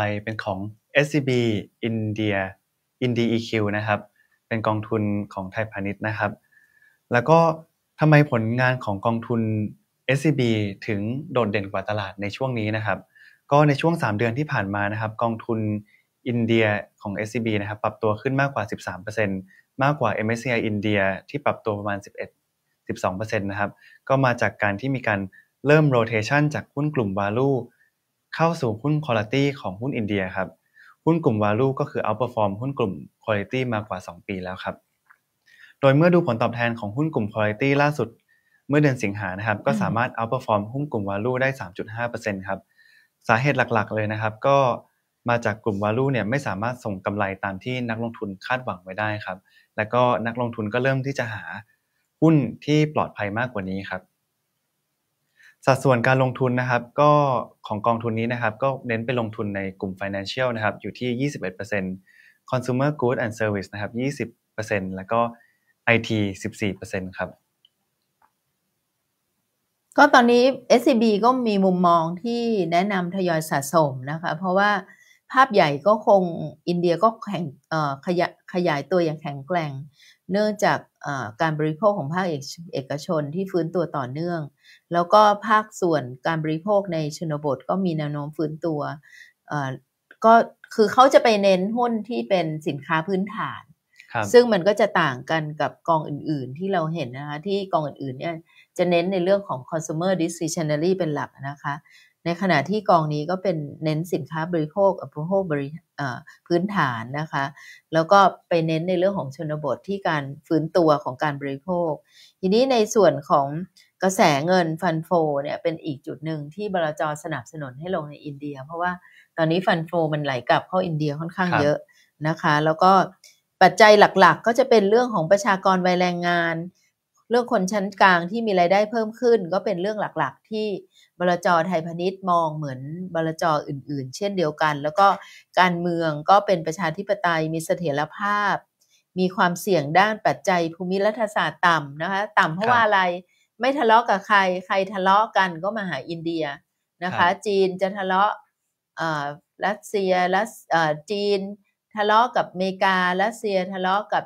ไปเป็นของ SCB India InDEQ นะครับ เป็นกองทุนของไทยพาณิชย์นะครับ แล้วก็ทำไมผลงานของกองทุน SCB ถึงโดดเด่นกว่าตลาดในช่วงนี้นะครับ ก็ในช่วง 3 เดือนที่ผ่านมานะครับ กองทุนอินเดียของ SCB นะครับ ปรับตัวขึ้นมากกว่า 13%มากกว่า MSCI อินเดียที่ปรับตัวประมาณ 11 12%นะครับ ก็มาจากการที่มีการเริ่มโรเทชันจากหุ้นกลุ่ม Value เข้าสู่หุ้นคุณภาพของหุ้นอินเดียครับ หุ้นกลุ่มวาลูก็คือเอาเปรียบฟอร์มหุ้นกลุ่มคุณภาพมากว่า 2 ปีแล้วครับ โดยเมื่อดูผลตอบแทนของหุ้นกลุ่มคุณภาพล่าสุด เมื่อเดือนสิงหานะครับ ก็สามารถเอาเปรียบฟอร์มหุ้นกลุ่มวาลูได้ 3.5%ครับ สาเหตุหลักๆเลยนะครับ ก็มาจากกลุ่มวาลูเนี่ยไม่สามารถส่งกำไรตามที่นักลงทุนคาดหวังไว้ได้ครับแล้วก็นักลงทุนก็เริ่มที่จะหาหุ้นที่ปลอดภัยมากกว่านี้ครับสัดส่วนการลงทุนนะครับก็ของกองทุนนี้นะครับ ก็เน้นไปลงทุนในกลุ่ม Financial นะครับอยู่ที่ 21% Consumer Good and Service นะครับ20%แล้วก็ IT 14%ครับก็ตอนนี้ SCB ก็มีมุมมองที่แนะนำทยอยสะสมนะคะเพราะว่าภาพใหญ่ก็คงอินเดียก็แข่งขยขยายตัวอย่างแข็งแกร่งเนื่องจากการบริโภคของภาคเอกชนที่ฟื้นตัวต่อเนื่อง แล้วก็ภาคส่วนการบริโภคในชนบท ก็มีแนวโน้มฟื้นตัวก็คือเขาจะไปเน้นหุ้นที่เป็นสินค้าพื้นฐานซึ่งมันก็จะต่างกันกับกองอื่นๆที่เราเห็นนะคะที่กองอื่นๆเนี่ยจะเน้นในเรื่องของ consumer discretionary เป็นหลักนะคะในขณะที่กองนี้ก็เป็นเน้นสินค้าบริโภคบริโภคบริพื้นฐานนะคะ แล้วก็ไปเน้นในเรื่องของชนบทที่การฟื้นตัวของการบริโภคทีนี้ในส่วนของกระแสเงินฟันโฟเนี่ยเป็นอีกจุดหนึ่งที่บลจสนับสนุนให้ลงในอินเดีย เพราะว่าตอนนี้ฟันโฟ มันไหลกลับเข้าอินเดียค่อนข้างเยอะนะคะ แล้วก็ปัจจัยหลักๆก็จะเป็นเรื่องของประชากรวัยแรงงานเรื่องคนชั้นกลางที่มีไรายได้เพิ่มขึ้นก็เป็นเรื่องหลักๆ ที่บรจไทยพณิชย์มองเหมือนบรจอื่นๆ เช่นเดียวกัน แล้วก็การเมืองก็เป็นประชาธิปไตยมีเสถียรภาพ มีความเสี่ยงด้านปัจจัยภูมิรัฐศาสตร์ต่ำนะคะต่ำเพราะว่าอะไรไม่ทะเลาะกับใครใครทะเลาะกันก็มาหาอินเดียนะคะ จีนจะทะเลาะรัสเซียรัสจีน ทะเลาะกับอเมริการัสเซียทะเลาะกับ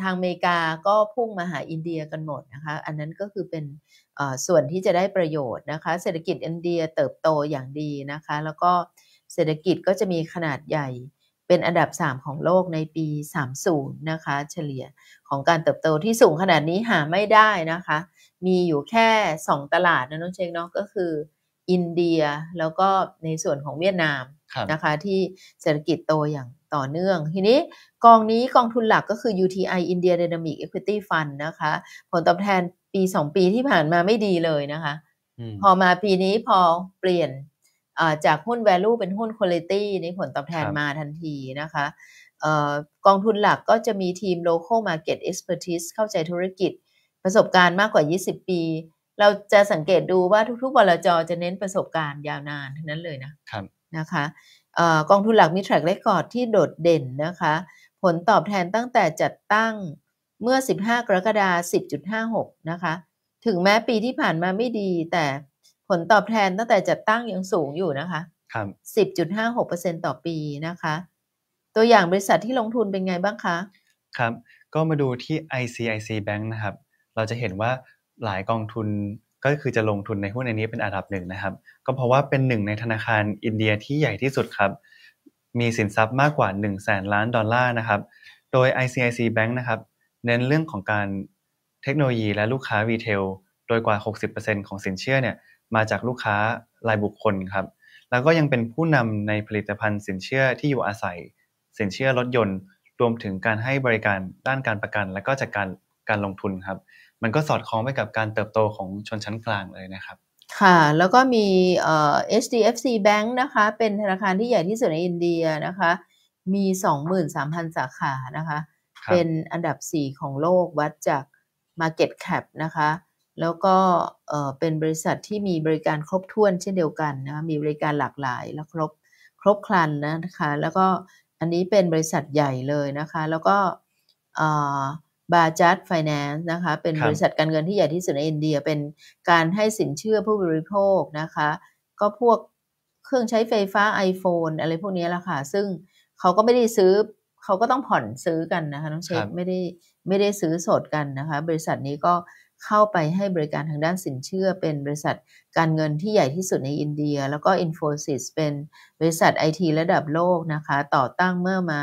ทางอเมริกาก็พุ่งมาหาอินเดียกันหมดนะคะ อันนั้นก็คือเป็นส่วนที่จะได้ประโยชน์นะคะ เศรษฐกิจอินเดียเติบโตอย่างดีนะคะ แล้วก็เศรษฐกิจก็จะมีขนาดใหญ่เป็นอันดับ 3 ของโลกในปี 30นะคะ เฉลี่ยของการเติบโตที่สูงขนาดนี้หาไม่ได้นะคะ มีอยู่แค่ 2 ตลาดนะน้องเชงเนาะก็คืออินเดียแล้วก็ในส่วนของเวียดนามนะคะที่เศรษฐกิจโตอย่างต่อเนื่อง ทีนี้กองนี้กองทุนหลักก็คือ UTI India Dynamic Equity Fund นะคะผลตอบแทนปี 2 ปีที่ผ่านมาไม่ดีเลยนะคะ พอมาปีนี้พอเปลี่ยนจากหุ้น value เป็นหุ้น quality นี่ผลตอบแทนมาทันทีนะคะกองทุนหลักก็จะมีทีม local market expertise เข้าใจธุรกิจประสบการณ์มากกว่า 20 ปี เราจะสังเกตดูว่าทุกๆบลจจะเน้นประสบการณ์ยาวนานทั้งนั้นเลยนะครับนะคะกองทุนหลักมีแทร็กเรคคอร์ดที่โดดเด่นนะคะผลตอบแทนตั้งแต่จัดตั้งเมื่อ 15 กรกฎาคม10.56นะคะถึงแม้ปีที่ผ่านมาไม่ดี แต่ผลตอบแทนตั้งแต่จัดตั้งยังสูงอยู่นะคะครับ10.56%ต่อปีนะคะตัวอย่างบริษัทที่ลงทุนเป็นไงบ้างคะครับก็มาดูที่ ICIC Bank นะครับเราจะเห็นว่าหลายกองทุนก็คือจะลงทุนในหุ้นในนี้เป็นอันดับหนึ่งนะครับ ก็เพราะว่าเป็นหนึ่งในธนาคารอินเดียที่ใหญ่ที่สุดครับ มีสินทรัพย์มากกว่า1นึ่งแสนล้านดอลลาร์นะครับ โดย ICIC Bank นะครับ เน้นเรื่องของการเทคโนโลยีและลูกค้าวีเทล โดยกว่า 60%ของสินเชื่อเนี่ยมาจากลูกค้ารายบุคคลครับ แล้วก็ยังเป็นผู้นำในผลิตภัณฑ์สินเชื่อที่อยู่อาศัย สินเชื่อรถยนต์ รวมถึงการให้บริการด้านการประกัน และก็จัดการการลงทุนครับมันก็สอดคล้องไปกับการเติบโตของชนชั้นกลางเลยนะครับ ค่ะ แล้วก็มีเออ HDFC Bank นะคะ เป็นธนาคารที่ใหญ่ที่สุดในอินเดียนะคะ มี23,000สาขานะคะคเป็นอันดับ 4 ของโลกวัดจาก Market Cap นะคะ แล้วก็เป็นบริษัทที่มีบริการครบถ้วนเช่นเดียวกันนะคะมีบริการหลากหลายและครบครบครันนะคะ แล้วก็อันนี้เป็นบริษัทใหญ่เลยนะคะ แล้วก็บาจัดไฟแนนซ์นะคะ เป็นบริษัทการเงินที่ใหญ่ที่สุดในอินเดีย เป็นการให้สินเชื่อผู้บริโภคนะคะ ก็พวกเครื่องใช้ไฟฟ้า iPhone อะไรพวกนี้และค่ะ ซึ่งเขาก็ไม่ได้ซื้อเขาก็ต้องผ่อนซื้อกันนะคะน้องเชคไม่ได้ไม่ได้ซื้อสดกันนะคะ บริษัทนี้ก็เข้าไปให้บริการทางด้านสินเชื่อ เป็นบริษัทการเงินที่ใหญ่ที่สุดในอินเดีย แล้วก็ Infosys เป็นบริษัทไอทีระดับโลกนะคะ ต่อตั้งเมื่อมา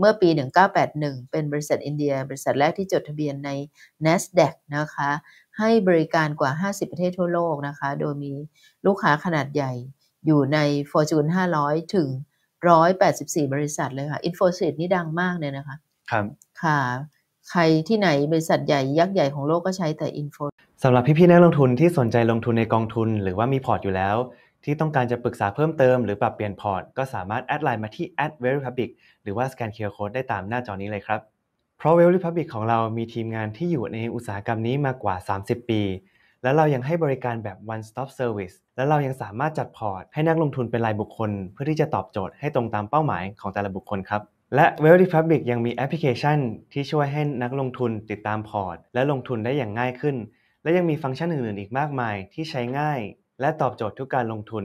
เมื่อปี 1981 เป็นบริษัทอินเดีย บริษัทแรกที่จดทะเบียนใน NASDAQ นะคะ ให้บริการกว่า 50 ประเทศทั่วโลกนะคะ โดยมีลูกค้าขนาดใหญ่อยู่ใน Fortune 500 ถึง 184 บริษัทเลยค่ะ Infosys นี่ดังมากเลยนะคะครับค่ะ ใครที่ไหนบริษัทใหญ่ยักษ์ใหญ่ของโลกก็ใช้แต่ Info สำหรับพี่ๆนักลงทุนที่สนใจลงทุนในกองทุนหรือว่ามีพอร์ตอยู่แล้วที่ต้องการจะปรึกษาเพิ่มเติมหรือปรับเปลี่ยนพอร์ต ก็สามารถแอดไลน์มาที่ a d v e r y p u b l i c หรือว่าสแกนเคอร์โค้ดได้ตามหน้าจอนี้เลยครับ เพราะ v e r y p u b l i c ของเรามีทีมงานที่อยู่ในอุตสาหกรรมนี้มากว่า 30 ปี และเรายังให้บริการแบบ one stop service และเรายังสามารถจัดพอร์ตให้นักลงทุนเป็นรายบุคคล เพื่อที่จะตอบโจทย์ให้ตรงตามเป้าหมายของแต่ละบุคคลครับ และ w e l l Republic ยังมีแอปพลิเคชัน ที่ช่วยให้นักลงทุนติดตามพอร์ต และลงทุนได้อย่างง่ายขึ้น และยังมีฟังก์ชันอื่น ๆ อีกมากมายที่ใช้ง่ายและตอบโจทย์ทุกการลงทุน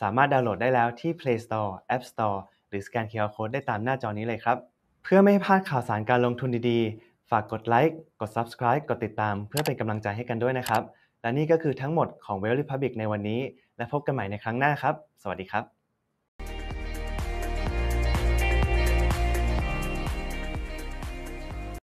สามารถดาวน์โหลดได้แล้วที่ Play Store App Store หรือสแกน QR Code ได้ตามหน้าจอนี้เลยครับ เพื่อไม่ให้พลาดข่าวสารการลงทุนดีๆ ฝากกดไลค์กด Subscribe กดติดตามเพื่อเป็นกำลังใจให้กันด้วยนะครับ และนี่ก็คือทั้งหมดของ w e l l Republic ในวันนี้ และพบกันใหม่ในครั้งหน้าครับ สวัสดีครับ